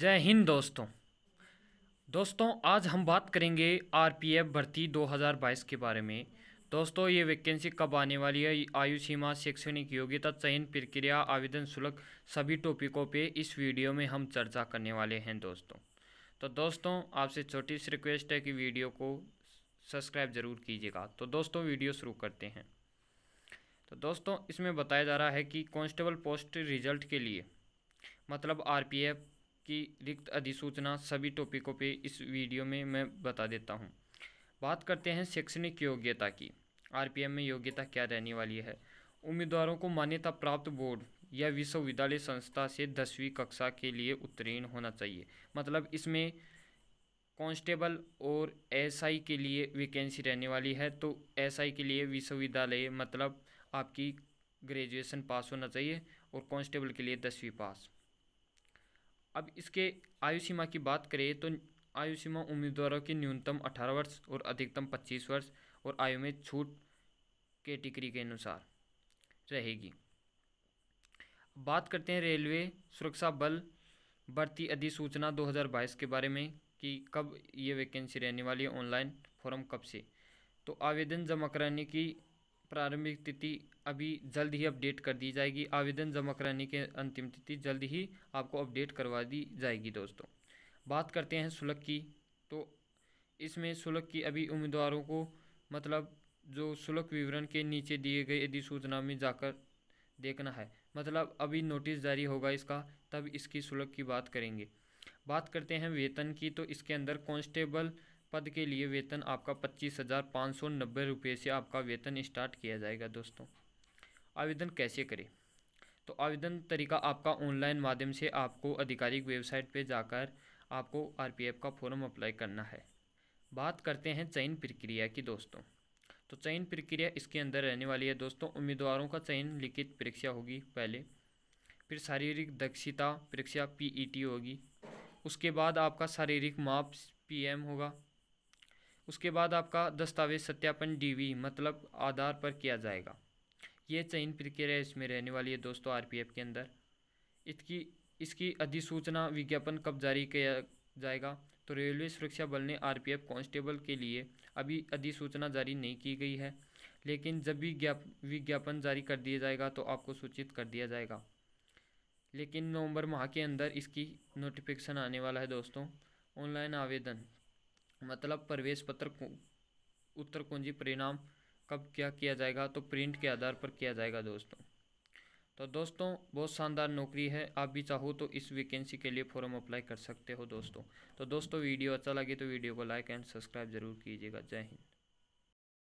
जय हिंद दोस्तों दोस्तों आज हम बात करेंगे आरपीएफ भर्ती 2022 के बारे में दोस्तों ये वैकेंसी कब आने वाली है आयु सीमा शैक्षणिक योग्यता चयन प्रक्रिया आवेदन शुल्क सभी टॉपिकों पे इस वीडियो में हम चर्चा करने वाले हैं दोस्तों तो दोस्तों आपसे छोटी सी रिक्वेस्ट है कि वीडियो को सब्सक्राइब ज़रूर कीजिएगा तो दोस्तों वीडियो शुरू करते हैं तो दोस्तों इसमें बताया जा रहा है कि कॉन्स्टेबल पोस्ट रिजल्ट के लिए मतलब आरपीएफ की रिक्त अधिसूचना सभी टॉपिकों पे इस वीडियो में मैं बता देता हूँ बात करते हैं शैक्षणिक योग्यता की आरपीएम में योग्यता क्या रहने वाली है उम्मीदवारों को मान्यता प्राप्त बोर्ड या विश्वविद्यालय संस्था से दसवीं कक्षा के लिए उत्तीर्ण होना चाहिए मतलब इसमें कांस्टेबल और एसआई के लिए वैकेंसी रहने वाली है तो एसआई के लिए विश्वविद्यालय मतलब आपकी ग्रेजुएशन पास होना चाहिए और कांस्टेबल के लिए दसवीं पास अब इसके आयु सीमा की बात करें तो आयु सीमा उम्मीदवारों की न्यूनतम 18 वर्ष और अधिकतम 25 वर्ष और आयु में छूट कैटेगरी के अनुसार रहेगी बात करते हैं रेलवे सुरक्षा बल भर्ती अधिसूचना 2022 के बारे में कि कब ये वैकेंसी रहने वाली है ऑनलाइन फॉर्म कब से तो आवेदन जमा कराने की प्रारंभिक तिथि अभी जल्द ही अपडेट कर दी जाएगी आवेदन जमा कराने की अंतिम तिथि जल्द ही आपको अपडेट करवा दी जाएगी दोस्तों बात करते हैं सुलक की तो इसमें सुलक की अभी उम्मीदवारों को मतलब जो शुल्क विवरण के नीचे दिए गए अधिसूचना में जाकर देखना है मतलब अभी नोटिस जारी होगा इसका तब इसकी सुलक की बात करेंगे बात करते हैं वेतन की तो इसके अंदर कांस्टेबल पद के लिए वेतन आपका पच्चीस हज़ार पाँच सौ नब्बे रुपये से आपका वेतन स्टार्ट किया जाएगा दोस्तों आवेदन कैसे करें तो आवेदन तरीका आपका ऑनलाइन माध्यम से आपको आधिकारिक वेबसाइट पर जाकर आपको आर का फॉर्म अप्लाई करना है बात करते हैं चयन प्रक्रिया की दोस्तों तो चयन प्रक्रिया इसके अंदर रहने वाली है दोस्तों उम्मीदवारों का चयन लिखित परीक्षा होगी पहले फिर शारीरिक दक्षता परीक्षा पीईटी e होगी उसके बाद आपका शारीरिक माप पीएम होगा उसके बाद आपका दस्तावेज सत्यापन डीवी मतलब आधार पर किया जाएगा ये चयन प्रक्रिया इसमें रहने वाली है दोस्तों आरपीएफ के अंदर इसकी इसकी अधिसूचना विज्ञापन कब जारी किया जाएगा तो रेलवे सुरक्षा बल ने आरपीएफ कांस्टेबल के लिए अभी अधिसूचना जारी नहीं की गई है लेकिन जब भी विज्ञापन जारी कर दिया जाएगा तो आपको सूचित कर दिया जाएगा लेकिन नवंबर माह के अंदर इसकी नोटिफिकेशन आने वाला है दोस्तों ऑनलाइन आवेदन मतलब प्रवेश पत्र उत्तर कुंजी परिणाम कब क्या किया जाएगा तो प्रिंट के आधार पर किया जाएगा दोस्तों तो दोस्तों बहुत शानदार नौकरी है आप भी चाहो तो इस वैकेंसी के लिए फॉर्म अप्लाई कर सकते हो दोस्तों तो दोस्तों वीडियो अच्छा लगे तो वीडियो को लाइक एंड सब्सक्राइब जरूर कीजिएगा जय हिंद